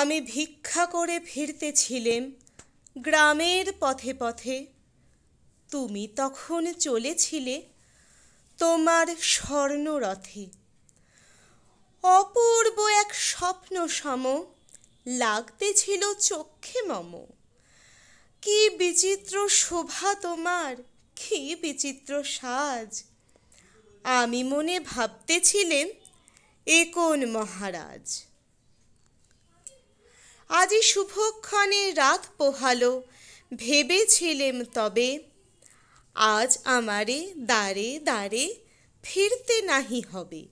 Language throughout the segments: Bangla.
আমি ভিক্ষা করে ফিরতেছিলেম গ্রামের পথে পথে তুমি তখন চলেছিলে তোমার স্বর্ণরথে অপূর্ব এক স্বপ্ন সম লাগতেছিল চক্ষে মম কি বিচিত্র শোভা তোমার কি বিচিত্র সাজ আমি মনে ভাবতেছিলেন এ কোন মহারাজ আজি শুভক্ষণে রাত পোহালো ভেবেছিলেম তবে আজ আমারে দাঁড়ে দাঁড়ে ফিরতে নাহি হবে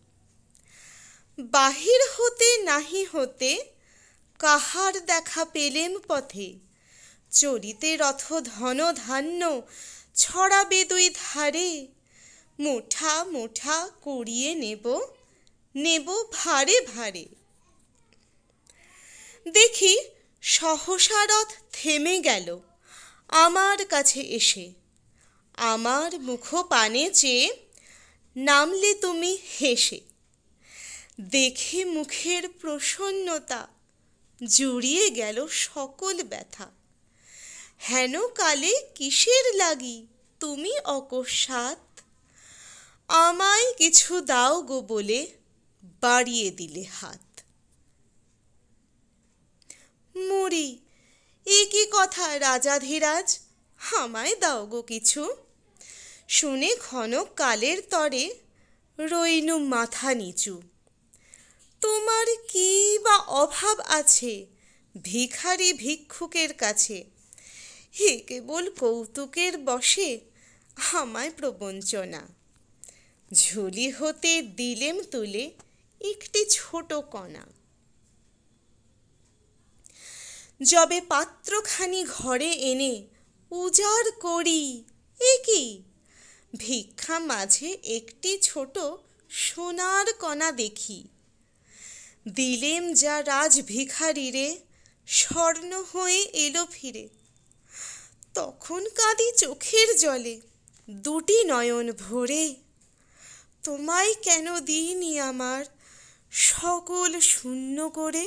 বাহির হতে নাহি হতে কাহার দেখা পেলেম পথে চরিতে রথ ধন ধান্য ছড়াবে দুই ধারে মুঠা মুঠা করিয়ে নেব নেব ভারে ভারে দেখি সহসারথ থেমে গেল আমার কাছে এসে আমার মুখ পানে চেয়ে নামলে তুমি হেসে দেখে মুখের প্রসন্নতা জুড়িয়ে গেল সকল ব্যথা হেন কালে কিসের লাগি তুমি অকস্মাৎ আমায় কিছু দাও গো বলে বাড়িয়ে দিলে হাত কথা রাজাধিরাজ হামায় দাও গো কিছু শুনে ঘন কালের তরে রইনু মাথা নিচু তোমার কি বা অভাব আছে ভিখারি ভিক্ষুকের কাছে হে কেবল কৌতুকের বসে আমায় প্রবঞ্চনা ঝুলি হতে দিলেম তুলে একটি ছোট কণা যবে পাত্রখানি ঘরে এনে উজাড় করি এ কি ভিক্ষা মাঝে একটি ছোট সোনার কণা দেখি দিলেম যা রাজ ভিখারি রে স্বর্ণ হয়ে এলো ফিরে তখন কাঁদি চোখের জলে দুটি নয়ন ভরে তোমায় কেন দিইনি আমার সকল শূন্য করে